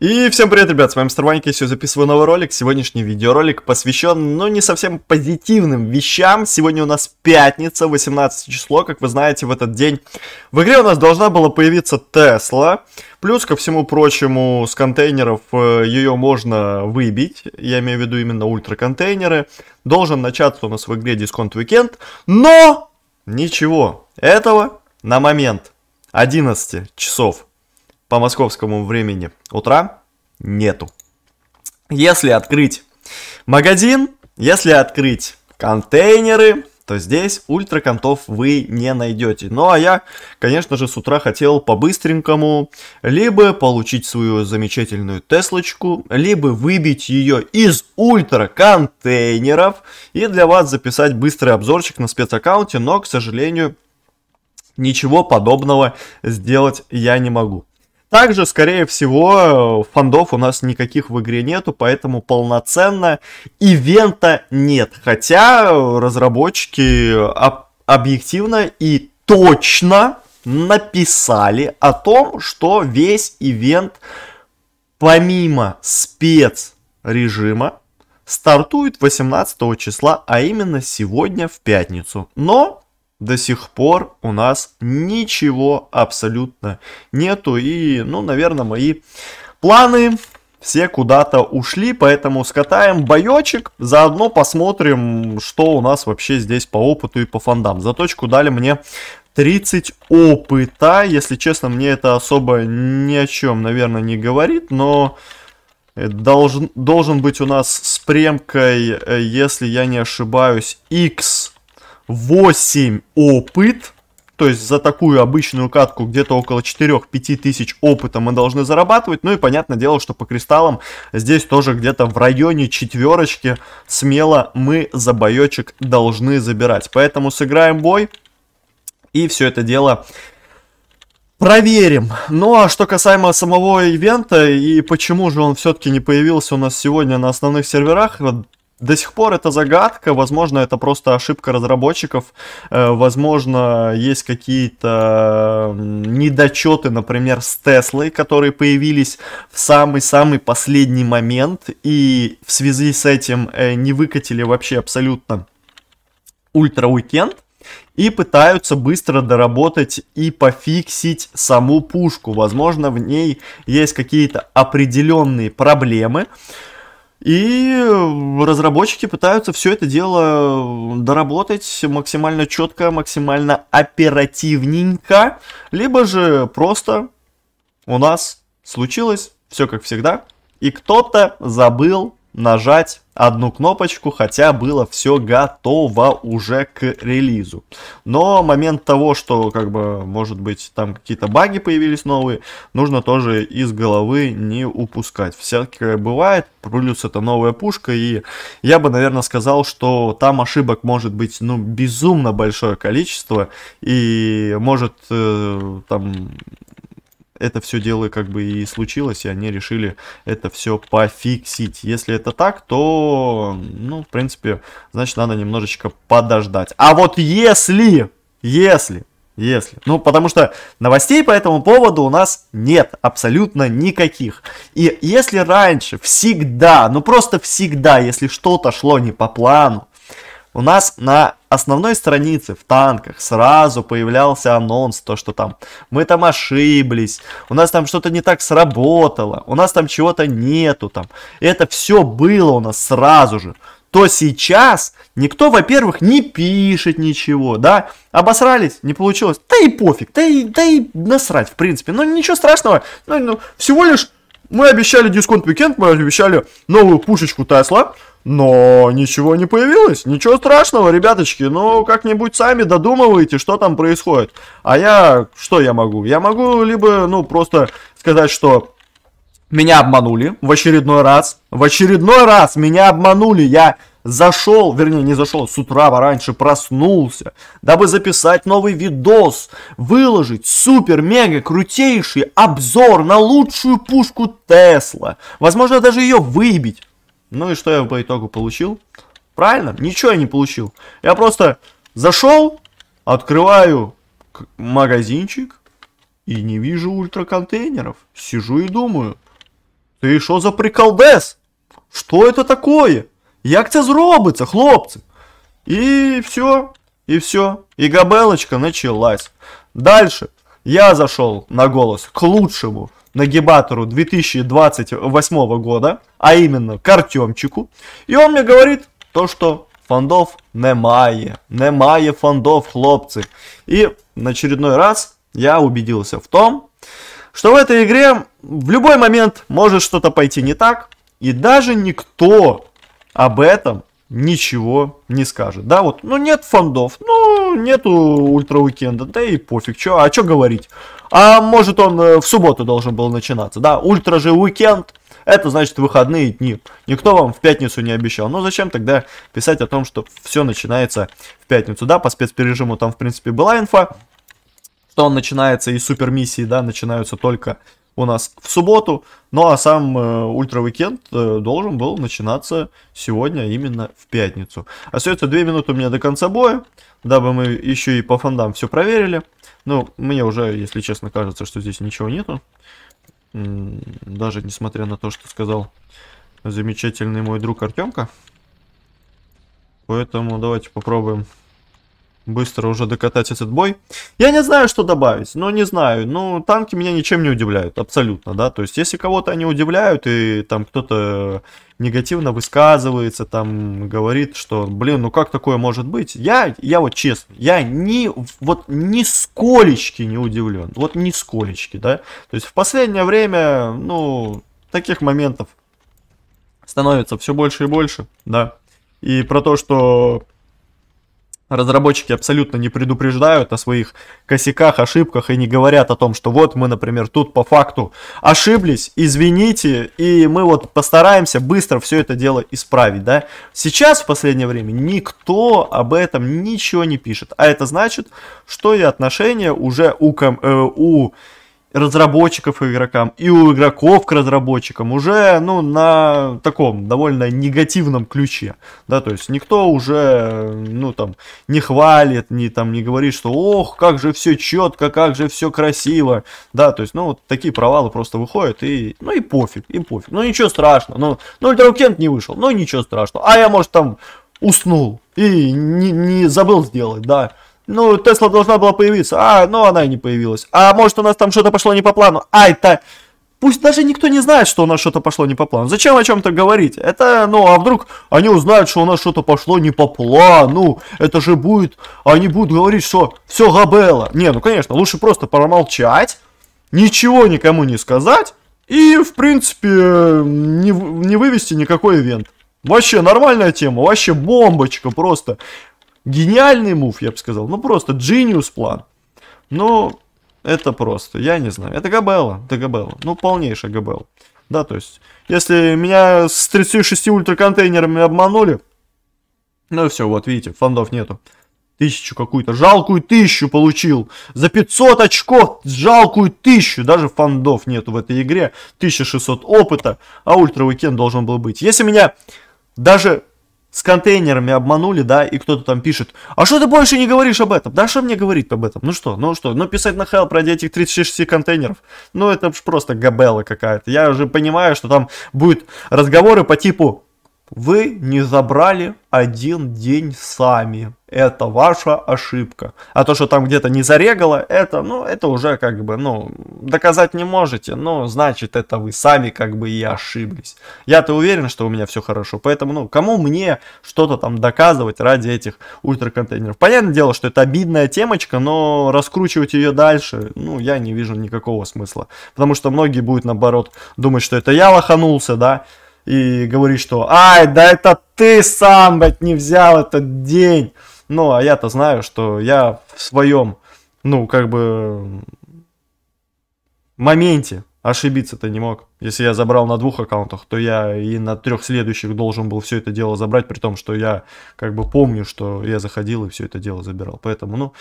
И всем привет, ребят, с вами Старванька, я сегодня записываю новый ролик. Сегодняшний видеоролик посвящен, ну, не совсем позитивным вещам. Сегодня у нас пятница, 18 число, как вы знаете, в этот день. В игре у нас должна была появиться Тесла. Плюс, ко всему прочему, с контейнеров э, ее можно выбить. Я имею в виду именно ультраконтейнеры. Должен начаться у нас в игре дисконт уикенд. Но! Ничего. Этого на момент 11 часов по московскому времени утра нету. Если открыть магазин, если открыть контейнеры, то здесь ультраконтов вы не найдете. Ну а я, конечно же, с утра хотел по-быстренькому либо получить свою замечательную Теслочку, либо выбить ее из ультраконтейнеров и для вас записать быстрый обзорчик на спецаккаунте, но, к сожалению, ничего подобного сделать я не могу. Также, скорее всего, фондов у нас никаких в игре нету, поэтому полноценно ивента нет. Хотя разработчики об объективно и точно написали о том, что весь ивент помимо спецрежима стартует 18 числа, а именно сегодня в пятницу. Но до сих пор у нас ничего абсолютно нету. И, ну, наверное, мои планы все куда-то ушли, поэтому скатаем боечек, заодно посмотрим, что у нас вообще здесь по опыту и по фандам. Заточку дали мне 30 опыта, если честно, мне это особо ни о чем, наверное, не говорит, но должен, должен быть у нас с премкой, если я не ошибаюсь, X 8 опыт. То есть за такую обычную катку где-то около 4-5 тысяч опыта мы должны зарабатывать. Ну и понятное дело, что по кристаллам здесь тоже где-то в районе четверочки смело мы за боечек должны забирать. Поэтому сыграем бой и все это дело проверим. Ну а что касаемо самого ивента и почему же он все-таки не появился у нас сегодня на основных серверах, до сих пор это загадка, возможно, это просто ошибка разработчиков, э, возможно, есть какие-то недочеты, например, с Теслой, которые появились в самый-самый последний момент и в связи с этим э, не выкатили вообще абсолютно ультра-уикенд и пытаются быстро доработать и пофиксить саму пушку. Возможно, в ней есть какие-то определенные проблемы, и э, разработчики пытаются все это дело э, доработать максимально четко, максимально оперативненько, либо же просто у нас случилось все как всегда, и кто-то забыл нажать одну кнопочку, хотя было все готово уже к релизу. Но момент того, что, как бы, может быть, там какие-то баги появились новые, нужно тоже из головы не упускать. Всякое бывает, плюс это новая пушка, и я бы, наверное, сказал, что там ошибок может быть, ну, безумно большое количество, и может, э, там, это все дело как бы и случилось, и они решили это все пофиксить. Если это так, то, ну, в принципе, значит, надо немножечко подождать. А вот если, если, если. Ну, потому что новостей по этому поводу у нас нет абсолютно никаких. И если раньше всегда, ну просто всегда, если что-то шло не по плану, у нас на основной странице в танках сразу появлялся анонс, то что там мы там ошиблись, у нас там что-то не так сработало, у нас там чего-то нету там. это все было у нас сразу же то сейчас никто, во-первых, не пишет ничего, да, обосрались, не получилось, да и пофиг, да и, да и насрать, в принципе, ну ничего страшного, ну, ну всего лишь мы обещали дисконт-викенд, мы обещали новую пушечку Тесла, но ничего не появилось, ничего страшного, ребяточки, ну как-нибудь сами додумывайте, что там происходит. А я, что я могу? Я могу либо, ну, просто сказать, что меня обманули в очередной раз. В очередной раз меня обманули. Я зашел, вернее не зашел, с утра пораньше проснулся, дабы записать новый видос, выложить супер-мега крутейший обзор на лучшую пушку Тесла. Возможно даже ее выбить. Ну и что я по итогу получил? Правильно? Ничего я не получил. Я просто зашел, открываю магазинчик и не вижу ультраконтейнеров. Сижу и думаю, ты что за приколдес? Что это такое? Як це зробиться, хлопцы? И все, и все. И габелочка началась. Дальше я зашел на голос к лучшему нагибатору 2028 года, а именно к Артемчику. И он мне говорит то, что фондов немає, немає фондов, хлопцы. И на очередной раз я убедился в том, что в этой игре в любой момент может что-то пойти не так, и даже никто об этом ничего не скажет. Да, вот, ну нет фондов, ну ну, нету ультра уикенда, да и пофиг, чё, а чё говорить? А может он э, в субботу должен был начинаться, да, ультра же уикенд, это значит выходные дни. Никто вам в пятницу не обещал. Но ну, зачем тогда писать о том, что все начинается в пятницу? Да, по спецпережиму там, в принципе, была инфа, что он начинается, и супермиссии, да, начинаются только у нас в субботу. Ну а сам э, ультра-уикенд э, должен был начинаться сегодня именно в пятницу. Остается 2 минуты у меня до конца боя, дабы мы еще и по фондам все проверили. Ну, мне уже, если честно, кажется, что здесь ничего нету. Даже несмотря на то, что сказал замечательный мой друг Артемка. Поэтому давайте попробуем быстро уже докатать этот бой. Я не знаю, что добавить, но не знаю. Ну, танки меня ничем не удивляют, абсолютно, да. То есть, если кого-то они удивляют, и там кто-то негативно высказывается, там говорит, что, блин, ну как такое может быть? Я, я вот честно, я ни, вот ни сколечки не удивлен. Вот ни сколечки, да. То есть, в последнее время, ну, таких моментов становится все больше и больше, да. И про то, что разработчики абсолютно не предупреждают о своих косяках, ошибках и не говорят о том, что вот мы, например, тут по факту ошиблись, извините, и мы вот постараемся быстро все это дело исправить, да. Сейчас, в последнее время, никто об этом ничего не пишет, а это значит, что и отношения уже у, ком- э, у разработчиков игрокам и у игроков к разработчикам уже ну на таком довольно негативном ключе да то есть никто уже ну там не хвалит не там не говорит что ох как же все четко как же все красиво да то есть ну вот такие провалы просто выходят и ну и пофиг и пофиг ну ничего страшного ну ну ультраукент не вышел ну ничего страшного а я может там уснул и не, не забыл сделать да ну, Тесла должна была появиться. А, ну она и не появилась. А может у нас там что-то пошло не по плану? Ай, та... Пусть даже никто не знает, что у нас что-то пошло не по плану. Зачем о чем-то говорить? Это, ну, а вдруг они узнают, что у нас что-то пошло не по плану? Это же будет... Они будут говорить, что все габела. Не, ну, конечно, лучше просто промолчать, ничего никому не сказать и, в принципе, не, не вывести никакой ивент. Вообще нормальная тема, вообще бомбочка просто. Гениальный мув, я бы сказал. Ну, просто genius план. Ну, это просто, я не знаю. Это Габелла, это Габелла. Ну, полнейшая Габелла. Да, то есть, если меня с 36 ультраконтейнерами обманули, ну и все, вот видите, фондов нету. Тысячу какую-то, жалкую тысячу получил. За 500 очков жалкую тысячу. Даже фондов нету в этой игре. 1600 опыта, а ультра-уикенд должен был быть. Если меня даже с контейнерами обманули, да, и кто-то там пишет, а что ты больше не говоришь об этом? Да что мне говорить об этом? Ну что, ну что, ну писать на хайл про этих 36 контейнеров, ну это ж просто габела какая-то. Я уже понимаю, что там будут разговоры по типу, вы не забрали один день сами. Это ваша ошибка. А то, что там где-то не зарегало, это, ну, это уже как бы, ну, доказать не можете. Но значит, это вы сами как бы и ошиблись. Я-то уверен, что у меня все хорошо. Поэтому, ну, кому мне что-то там доказывать ради этих ультраконтейнеров? Понятное дело, что это обидная темочка, но раскручивать ее дальше, ну, я не вижу никакого смысла. Потому что многие будут, наоборот, думать, что это я лоханулся, да, и говорит, что «Ай, да это ты сам, блядь, не взял этот день!» Ну, а я-то знаю, что я в своем, ну, как бы, моменте ошибиться-то не мог. Если я забрал на двух аккаунтах, то я и на трех следующих должен был все это дело забрать, при том, что я как бы помню, что я заходил и все это дело забирал. Поэтому, ну,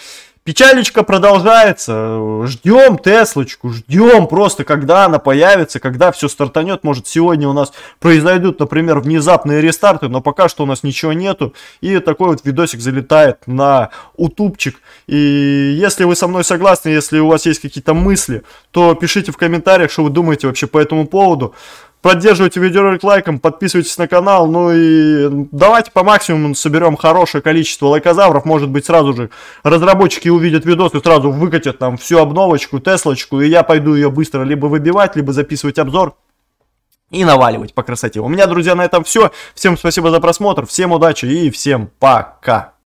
печалечка продолжается. Ждем Теслочку, ждем просто, когда она появится, когда все стартанет. Может, сегодня у нас произойдут, например, внезапные рестарты, но пока что у нас ничего нету. И такой вот видосик залетает на утупчик. И если вы со мной согласны, если у вас есть какие-то мысли, то пишите в комментариях, что вы думаете вообще по этому поводу. Поддерживайте видеоролик лайком, подписывайтесь на канал, ну и давайте по максимуму соберем хорошее количество лайкозавров, может быть сразу же разработчики увидят видос и сразу выкатят там всю обновочку, теслочку, и я пойду ее быстро либо выбивать, либо записывать обзор и наваливать по красоте. У меня, друзья, на этом все. Всем спасибо за просмотр, всем удачи и всем пока!